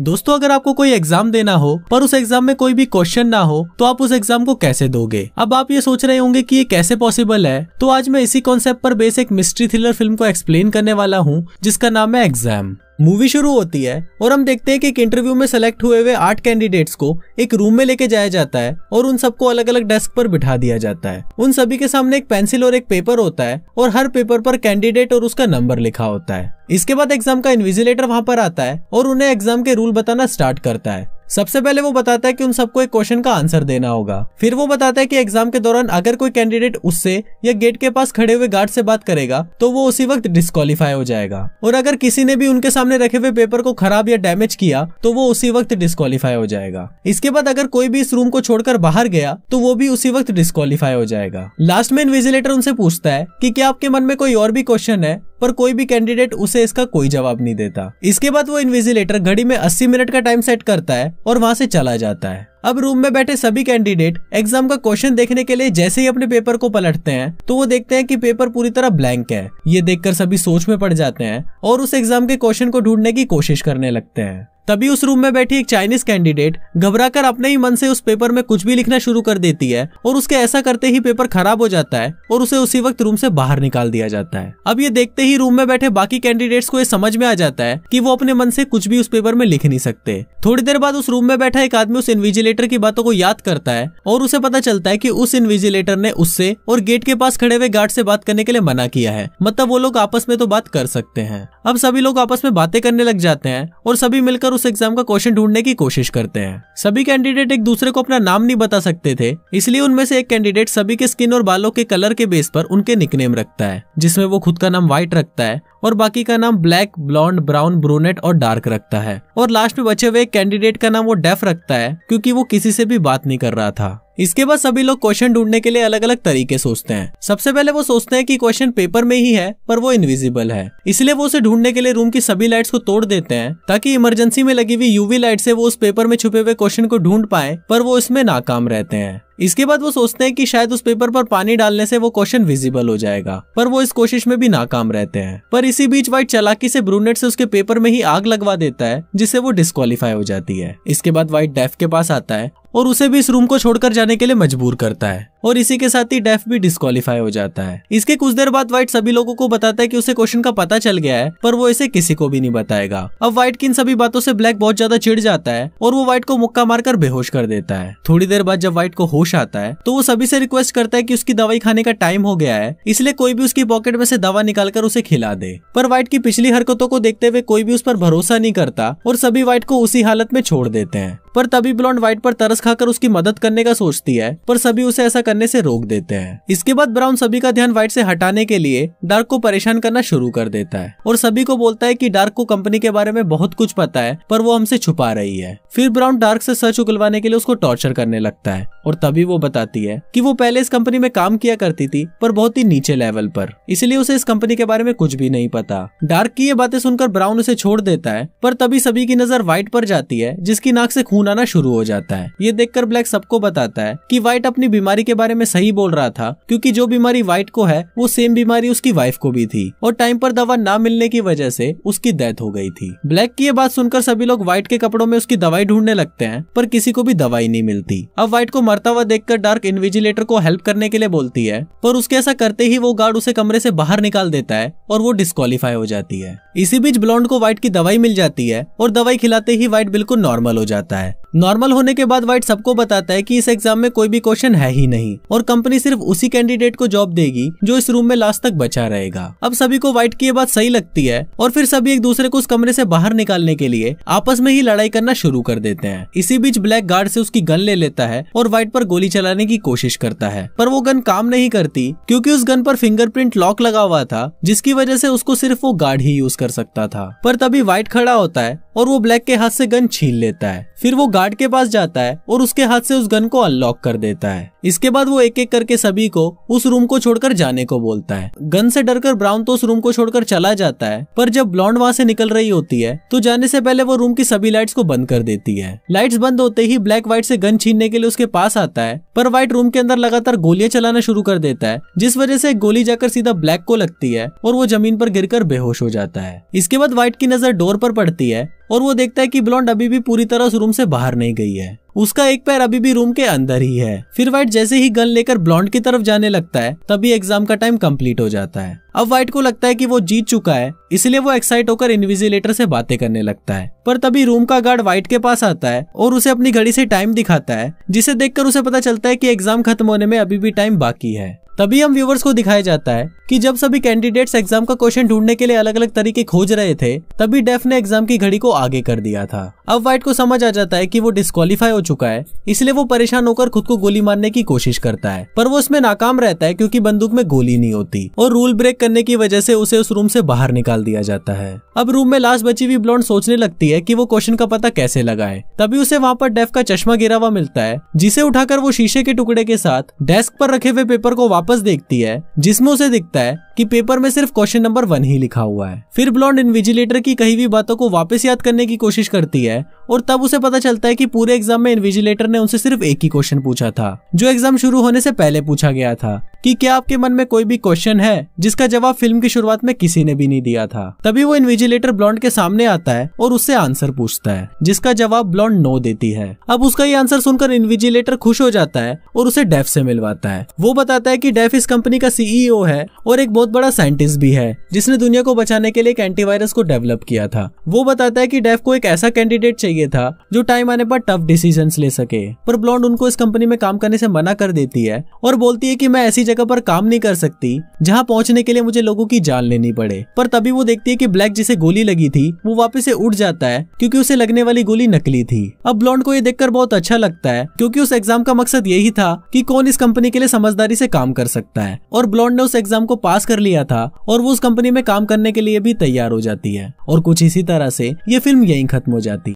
दोस्तों अगर आपको कोई एग्जाम देना हो पर उस एग्जाम में कोई भी क्वेश्चन ना हो तो आप उस एग्जाम को कैसे दोगे अब आप ये सोच रहे होंगे कि ये कैसे पॉसिबल है तो आज मैं इसी कॉन्सेप्ट पर बेस एक मिस्ट्री थ्रिलर फिल्म को एक्सप्लेन करने वाला हूँ जिसका नाम है एग्जाम मूवी शुरू होती है और हम देखते हैं कि एक इंटरव्यू में सेलेक्ट हुए हुए आठ कैंडिडेट्स को एक रूम में लेके जाया जाता है और उन सबको अलग अलग डेस्क पर बिठा दिया जाता है उन सभी के सामने एक पेंसिल और एक पेपर होता है और हर पेपर पर कैंडिडेट और उसका नंबर लिखा होता है इसके बाद एग्जाम का इन्विजिलेटर वहाँ पर आता है और उन्हें एग्जाम के रूल बताना स्टार्ट करता है सबसे पहले वो बताता है कि उन सबको एक क्वेश्चन का आंसर देना होगा फिर वो बताता है कि एग्जाम के दौरान अगर कोई कैंडिडेट उससे या गेट के पास खड़े हुए गार्ड से बात करेगा तो वो उसी वक्त डिस्कालीफाई हो जाएगा और अगर किसी ने भी उनके सामने रखे हुए पेपर को खराब या डैमेज किया तो वो उसी वक्त डिस्कालीफाई हो जाएगा इसके बाद अगर कोई भी इस रूम को छोड़कर बाहर गया तो वो भी उसी वक्त डिस्कालीफाई हो जाएगा लास्ट में इन्विजिलेटर उनसे पूछता है की क्या आपके मन में कोई और भी क्वेश्चन है पर कोई भी कैंडिडेट उसे इसका कोई जवाब नहीं देता इसके बाद वो इन्विजिलेटर घड़ी में अस्सी मिनट का टाइम सेट करता है और वहाँ से चला जाता है अब रूम में बैठे सभी कैंडिडेट एग्जाम का क्वेश्चन देखने के लिए जैसे ही अपने पेपर को पलटते हैं तो वो देखते हैं कि पेपर पूरी तरह ब्लैंक है ये देखकर सभी सोच में पड़ जाते हैं और उस एग्जाम के क्वेश्चन को ढूंढने की कोशिश करने लगते हैं तभी उस रूम में बैठी एक चाइनीज कैंडिडेट घबराकर अपने ही मन से उस पेपर में कुछ भी लिखना शुरू कर देती है और उसके ऐसा करते ही पेपर खराब हो जाता है और उसे उसी वक्त रूम से बाहर निकाल दिया जाता है अब ये देखते ही रूम में बैठे बाकी कैंडिडेट्स को ये समझ में आ जाता है कि वो अपने मन से कुछ भी उस पेपर में लिख नहीं सकते थोड़ी देर बाद उस रूम में बैठा एक आदमी उस इन्विजिलेटर की बातों को याद करता है और उसे पता चलता है की उस इन्विजिलेटर ने उससे और गेट के पास खड़े हुए गार्ड से बात करने के लिए मना किया है मतलब वो लोग आपस में तो बात कर सकते हैं अब सभी लोग आपस में बातें करने लग जाते हैं और सभी मिलकर उस एग्जाम का क्वेश्चन ढूंढने की कोशिश करते हैं सभी कैंडिडेट एक दूसरे को अपना नाम नहीं बता सकते थे इसलिए उनमें से एक कैंडिडेट सभी के स्किन और बालों के कलर के बेस पर उनके निकनेम रखता है जिसमें वो खुद का नाम व्हाइट रखता है और बाकी का नाम ब्लैक ब्लॉन्ड ब्राउन ब्रोनेट और डार्क रखता है और लास्ट में बचे हुए कैंडिडेट का नाम वो डेफ रखता है क्योंकि वो किसी से भी बात नहीं कर रहा था इसके बाद सभी लोग क्वेश्चन ढूंढने के लिए अलग अलग तरीके सोचते हैं सबसे पहले वो सोचते हैं कि क्वेश्चन पेपर में ही है पर वो इनविजिबल है इसलिए वो उसे ढूंढने के लिए रूम की सभी लाइट्स को तोड़ देते हैं ताकि इमरजेंसी में लगी हुई यूवी लाइट से वो उस पेपर में छुपे हुए क्वेश्चन को ढूंढ पाए पर वो इसमें नाकाम रहते हैं इसके बाद वो सोचते हैं कि शायद उस पेपर पर पानी डालने से वो क्वेश्चन विजिबल हो जाएगा पर वो इस कोशिश में भी नाकाम रहते हैं पर इसी बीच व्हाइट चलाकी से ब्रूनेट से उसके पेपर में ही आग लगवा देता है जिससे वो डिस्कालीफाई हो जाती है इसके बाद व्हाइट डेफ के पास आता है और उसे भी इस रूम को छोड़कर जाने के लिए मजबूर करता है और इसी के साथ ही डेफ भी डिस्कालीफाई हो जाता है इसके कुछ देर बाद व्हाइट सभी लोगों को बताता है कि उसे क्वेश्चन का पता चल गया है पर वो इसे किसी को भी नहीं बताएगा अब व्हाइट की इन सभी बातों से ब्लैक बहुत ज्यादा चिढ़ जाता है और वो व्हाइट को मुक्का मारकर बेहोश कर देता है थोड़ी देर बाद जब व्हाइट को होश होश आता है तो वो सभी से रिक्वेस्ट करता है कि उसकी दवाई खाने का टाइम हो गया है इसलिए कोई भी उसकी पॉकेट में से दवा निकालकर उसे खिला दे पर व्हाइट की पिछली हरकतों को देखते हुए कोई भी उस पर भरोसा नहीं करता और सभी व्हाइट को उसी हालत में छोड़ देते हैं पर तभी ब्लॉन्ड व्हाइट पर तरस खाकर उसकी मदद करने का सोचती है पर सभी उसे ऐसा करने से रोक देते हैं इसके बाद ब्राउन सभी का ध्यान व्हाइट से हटाने के लिए डार्क को परेशान करना शुरू कर देता है और सभी को बोलता है कि डार्क को कंपनी के बारे में बहुत कुछ पता है पर वो हमसे छुपा रही है फिर ब्राउन डार्क से सच उगलवाने के लिए उसको टॉर्चर करने लगता है और तभी वो बताती है कि वो पहले इस कंपनी में काम किया करती थी पर बहुत ही नीचे लेवल पर इसलिए उसे इस कंपनी के बारे में कुछ भी नहीं पता डार्क की ये बातें सुनकर ब्राउन उसे छोड़ देता है पर तभी सभी की नजर व्हाइट पर जाती है जिसकी नाक से खून आना शुरू हो जाता है ये देखकर ब्लैक सबको बताता है की व्हाइट अपनी बीमारी के बारे में सही बोल रहा था क्यूँकी जो बीमारी व्हाइट को है वो सेम बीमारी उसकी वाइफ को भी थी और टाइम पर दवा न मिलने की वजह से उसकी डेथ हो गई थी ब्लैक की ये बात सुनकर सभी लोग व्हाइट के कपड़ों में उसकी दवाई ढूंढने लगते हैं पर किसी को भी दवाई नहीं मिलती अब व्हाइट को मरता हुआ देखकर डार्क इन्विजिलेटर को हेल्प करने के लिए बोलती है पर उसके ऐसा करते ही वो गार्ड उसे कमरे से बाहर निकाल देता है और वो डिस्कालीफाई हो जाती है इसी बीच ब्लॉन्ड को व्हाइट की दवाई मिल जाती है और दवाई खिलाते ही व्हाइट बिल्कुल नॉर्मल हो जाता है नॉर्मल होने के बाद व्हाइट सबको बताता है कि इस एग्जाम में कोई भी क्वेश्चन है ही नहीं और कंपनी सिर्फ उसी कैंडिडेट को जॉब देगी जो इस रूम में लास्ट तक बचा रहेगा अब सभी को व्हाइट की ये बात सही लगती है और फिर सभी एक दूसरे को उस कमरे से बाहर निकालने के लिए आपस में ही लड़ाई करना शुरू कर देते हैं इसी बीच ब्लैक गार्ड से उसकी गन ले लेता है और व्हाइट पर गोली चलाने की कोशिश करता है पर वो गन काम नहीं करती क्यूँकी उस गन पर फिंगरप्रिंट लॉक लगा हुआ था जिसकी वजह से उसको सिर्फ वो गार्ड ही यूज कर सकता था पर तभी व्हाइट खड़ा होता है और वो ब्लैक के हाथ से गन छीन लेता है फिर वो गार्ड के पास जाता है और उसके हाथ से उस गन को अनलॉक कर देता है इसके बाद वो एक एक करके सभी को उस रूम को छोड़कर जाने को बोलता है गन से डरकर ब्राउन तो उस रूम को छोड़कर चला जाता है पर जब ब्लॉन्ड वहाँ से निकल रही होती है तो जाने से पहले वो रूम की सभी लाइट्स को बंद कर देती है लाइट्स बंद होते ही ब्लैक व्हाइट से गन छीनने के लिए उसके पास आता है पर व्हाइट रूम के अंदर लगातार गोलियां चलाना शुरू कर देता है जिस वजह से एक गोली जाकर सीधा ब्लैक को लगती है और वो जमीन पर गिरकर बेहोश हो जाता है इसके बाद व्हाइट की नजर डोर पर पड़ती है और वो देखता है कि ब्लॉन्ड अभी भी पूरी तरह उस रूम से बाहर नहीं गई है उसका एक पैर अभी भी रूम के अंदर ही है फिर व्हाइट जैसे ही गन लेकर ब्लॉन्ड की तरफ जाने लगता है तभी एग्जाम का टाइम कंप्लीट हो जाता है अब व्हाइट को लगता है कि वो जीत चुका है इसलिए वो एक्साइट होकर इन्विजिलेटर से बातें करने लगता है पर तभी रूम का गार्ड व्हाइट के पास आता है और उसे अपनी घड़ी से टाइम दिखाता है जिसे देखकर उसे पता चलता है कि एग्जाम खत्म होने में अभी भी टाइम बाकी है तभी हम व्यूवर्स को दिखाया जाता है कि जब सभी कैंडिडेट्स एग्जाम का क्वेश्चन ढूंढने के लिए अलग अलग तरीके खोज रहे थे तभी डेफ ने एग्जाम की घड़ी को आगे कर दिया था अब व्हाइट को समझ आ जाता है कि वो डिस्कालीफाई हो चुका है इसलिए वो परेशान होकर खुद को गोली मारने की कोशिश करता है पर वो उसमें नाकाम रहता है क्यूँकी बंदूक में गोली नहीं होती और रूल ब्रेक करने की वजह से उसे उस रूम से बाहर निकाल दिया जाता है अब रूम में लास्ट बची हुई ब्लॉन्ड सोचने लगती है की वो क्वेश्चन का पता कैसे लगाए तभी उसे वहाँ पर डेफ का चश्मा गिरा हुआ मिलता है जिसे उठाकर वो शीशे के टुकड़े के साथ डेस्क पर रखे हुए पेपर को वापस वापस देखती है जिसमें उसे दिखता है कि पेपर में सिर्फ क्वेश्चन नंबर वन ही लिखा हुआ है फिर ब्लॉन्ड इन्विजिलेटर की कही हुई बातों को वापस याद करने की कोशिश करती है और तब उसे पता चलता है कि पूरे एग्जाम में इन्विजिलेटर ने उनसे सिर्फ एक ही क्वेश्चन पूछा था जो एग्जाम शुरू होने से पहले पूछा गया था कि क्या आपके मन में कोई भी क्वेश्चन है जिसका जवाब फिल्म की शुरुआत में किसी ने भी नहीं दिया था तभी वो इन्विजिलेटर ब्लॉन्ड के सामने आता है और उससे आंसर पूछता है जिसका जवाब ब्लॉन्ड नो देती है अब उसका ये आंसर सुनकर इन्विजिलेटर खुश हो जाता है और उसे डेफ से मिलवाता है वो बताता है की डेफ इस कंपनी का सीईओ e है और एक बहुत बड़ा साइंटिस्ट भी है जिसने दुनिया को बचाने के लिए एक एंटीवायरस को डेवलप किया था वो बताता है की डेफ को एक ऐसा कैंडिडेट चाहिए था जो टाइम आने पर टफ डिसीजन ले सके पर ब्लॉन्ड उनको इस कंपनी में काम करने से मना कर देती है और बोलती है की मैं ऐसी जगह पर काम नहीं कर सकती जहाँ पहुँचने के लिए मुझे लोगो की जान लेनी पड़े पर तभी वो देखती है की ब्लैक जिसे गोली लगी थी वो वापिस ऐसी उठ जाता है क्यूँकी उसे लगने वाली गोली नकली थी अब ब्लॉन्ड को ये देखकर बहुत अच्छा लगता है क्यूँकी उस एग्जाम का मकसद यही था की कौन इस कंपनी के लिए समझदारी से काम कर सकता है और ब्लॉन्ड ने उस एग्जाम को पास कर लिया था और वो उस कंपनी में काम करने के लिए भी तैयार हो जाती है और कुछ इसी तरह से ये फिल्म यहीं खत्म हो जाती